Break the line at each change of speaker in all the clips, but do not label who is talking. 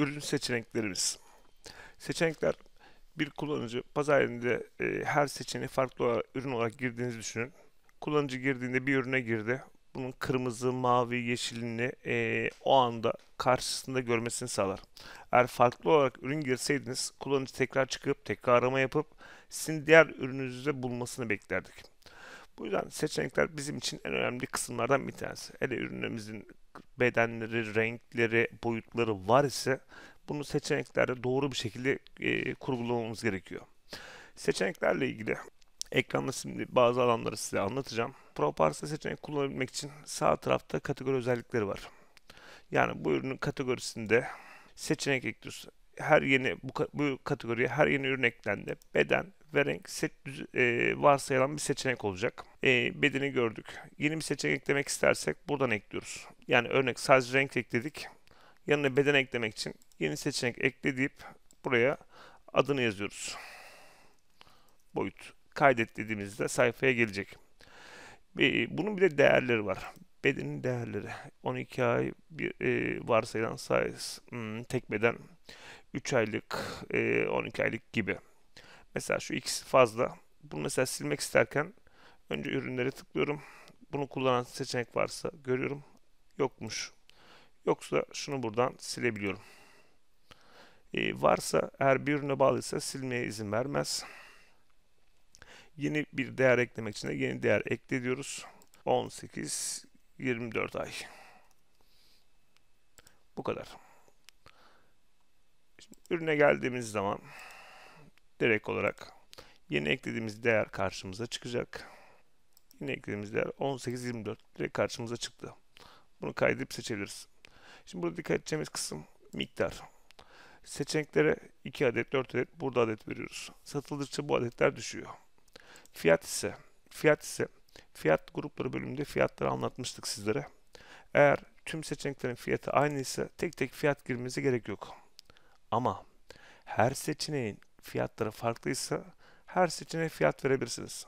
ürün seçeneklerimiz. Seçenekler bir kullanıcı pazar yerinde e, her seçeneği farklı olarak, ürün olarak girdiğinizi düşünün. Kullanıcı girdiğinde bir ürüne girdi. Bunun kırmızı, mavi, yeşilini e, o anda karşısında görmesini sağlar. Eğer farklı olarak ürün girseydiniz kullanıcı tekrar çıkıp tekrar arama yapıp sizin diğer ürününüzü bulmasını beklerdik. Bu yüzden seçenekler bizim için en önemli kısımlardan bir tanesi. Hele ürünlerimizin bedenleri, renkleri, boyutları var ise bunu seçeneklerde doğru bir şekilde e, kurgulamamız gerekiyor. Seçeneklerle ilgili ekranda şimdi bazı alanları size anlatacağım. Proparsa seçenek kullanabilmek için sağ tarafta kategori özellikleri var. Yani bu ürünün kategorisinde seçenek ekliyorsun. Her yeni bu, bu kategoriye her yeni ürün eklendi. Beden, Renk set, e, varsayılan bir seçenek olacak. E, bedeni gördük. Yeni bir seçenek eklemek istersek buradan ekliyoruz. Yani örnek sadece renk ekledik. Yanına beden eklemek için yeni seçenek ekle deyip buraya adını yazıyoruz. Boyut kaydet dediğimizde sayfaya gelecek. E, bunun bir de değerleri var. Bedenin değerleri 12 ay bir e, varsayılan size hmm, tek beden 3 aylık, 12 e, aylık gibi. Mesela şu ikisi fazla. Bunu mesela silmek isterken önce ürünlere tıklıyorum. Bunu kullanan seçenek varsa görüyorum. Yokmuş. Yoksa şunu buradan silebiliyorum. Ee, varsa eğer bir ürüne bağlıysa silmeye izin vermez. Yeni bir değer eklemek için de yeni değer ekle diyoruz. 18 24 ay. Bu kadar. Şimdi ürüne geldiğimiz zaman direkt olarak yeni eklediğimiz değer karşımıza çıkacak. Yeni eklediğimiz değer 1824 direkt karşımıza çıktı. Bunu kaydedip seçebiliriz. Şimdi burada dikkat edeceğimiz kısım miktar. Seçeneklere 2 adet, 4 adet, burada adet veriyoruz. Satıldıkça bu adetler düşüyor. Fiyat ise, fiyat ise fiyat grupları bölümünde fiyatları anlatmıştık sizlere. Eğer tüm seçeneklerin fiyatı aynı ise tek tek fiyat girmenize gerek yok. Ama her seçeneğin fiyatları farklıysa her seçeneğe fiyat verebilirsiniz.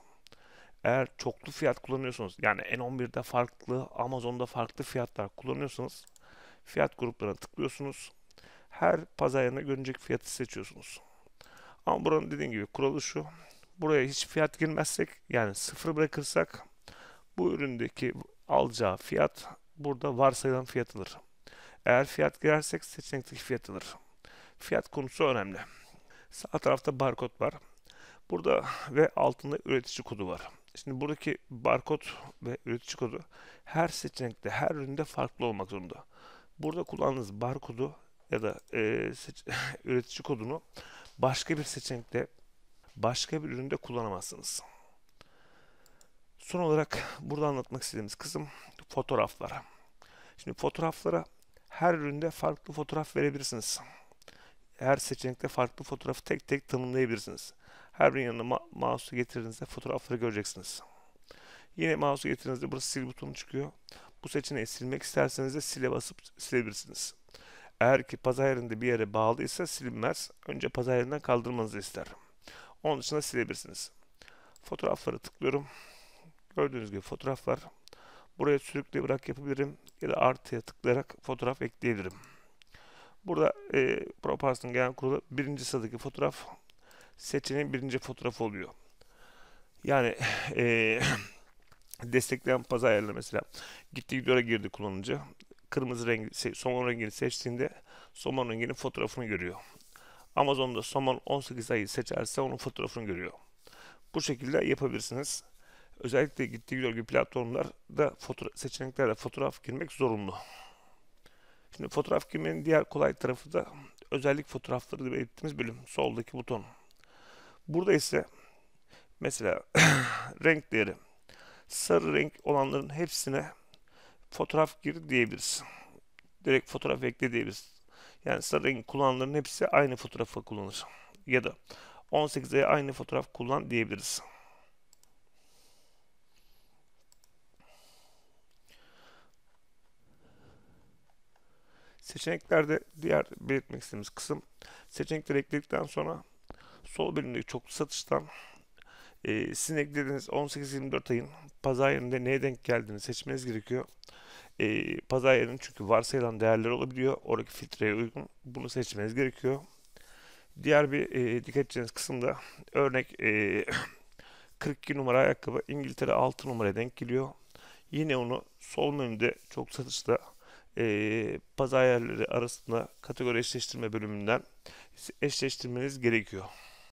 Eğer çoklu fiyat kullanıyorsunuz yani N11'de farklı, Amazon'da farklı fiyatlar kullanıyorsanız fiyat gruplarına tıklıyorsunuz. Her pazar yerine görünecek fiyatı seçiyorsunuz. Ama buranın dediğim gibi kuralı şu. Buraya hiç fiyat girmezsek yani sıfır bırakırsak bu üründeki alacağı fiyat burada varsayılan fiyat alır. Eğer fiyat girersek seçenekteki fiyat alır. Fiyat konusu önemli. Sağ tarafta barkod var. Burada ve altında üretici kodu var. Şimdi buradaki barkod ve üretici kodu her seçenekte, her üründe farklı olmak zorunda. Burada kullandığınız barkodu ya da e, üretici kodunu başka bir seçenekte, başka bir üründe kullanamazsınız. Son olarak burada anlatmak istediğimiz kısım fotoğraflara. Şimdi fotoğraflara her üründe farklı fotoğraf verebilirsiniz. Her seçenekte farklı fotoğrafı tek tek tanımlayabilirsiniz. Her birinin yanına ma mouse'u getirdiğinizde fotoğrafları göreceksiniz. Yine mouse'u getirdiğinizde burası sil butonu çıkıyor. Bu seçeneği silmek isterseniz de sile basıp silebilirsiniz. Eğer ki pazar yerinde bir yere bağlıysa silinmez. Önce pazar yerinden kaldırmanızı ister. Onun dışında silebilirsiniz. Fotoğraflara tıklıyorum. Gördüğünüz gibi fotoğraflar. Buraya sürükle bırak yapabilirim ya da artıya tıklayarak fotoğraf ekleyebilirim. Burada e, Propast'ın genel kurulu birinci sıradaki fotoğraf seçeneğin birinci fotoğrafı oluyor. Yani e, destekleyen pazar ayarları mesela gitti gidiyor'a girdi kullanıcı. Kırmızı rengi, somon rengini seçtiğinde somon renginin fotoğrafını görüyor. Amazon'da somon 18 ayı seçerse onun fotoğrafını görüyor. Bu şekilde yapabilirsiniz. Özellikle gittiği gibi platformlarda fotoğraf, seçeneklerde fotoğraf girmek zorunlu. Şimdi fotoğraf kimliğinin diğer kolay tarafı da özellik fotoğrafları belirttiğimiz bölüm. Soldaki buton. Burada ise mesela renk değeri sarı renk olanların hepsine fotoğraf gir diyebiliriz. Direkt fotoğraf ekle diyebiliriz. Yani sarı renk kullananların hepsi aynı fotoğrafı kullanır. Ya da 18'e aynı fotoğraf kullan diyebiliriz. Seçeneklerde diğer belirtmek istediğimiz kısım seçenekleri ekledikten sonra sol bölümdeki çoklu satıştan e, sizin eklediğiniz 18-24 ayın pazar yerinde neye denk geldiğini seçmeniz gerekiyor. E, pazar yerinin çünkü varsayılan değerler olabiliyor. Oradaki filtreye uygun bunu seçmeniz gerekiyor. Diğer bir e, dikkat edeceğiniz da örnek e, 42 numara ayakkabı İngiltere 6 numaraya denk geliyor. Yine onu sol menüde çok satışta e, pazar yerleri arasında kategori eşleştirme bölümünden eşleştirmeniz gerekiyor.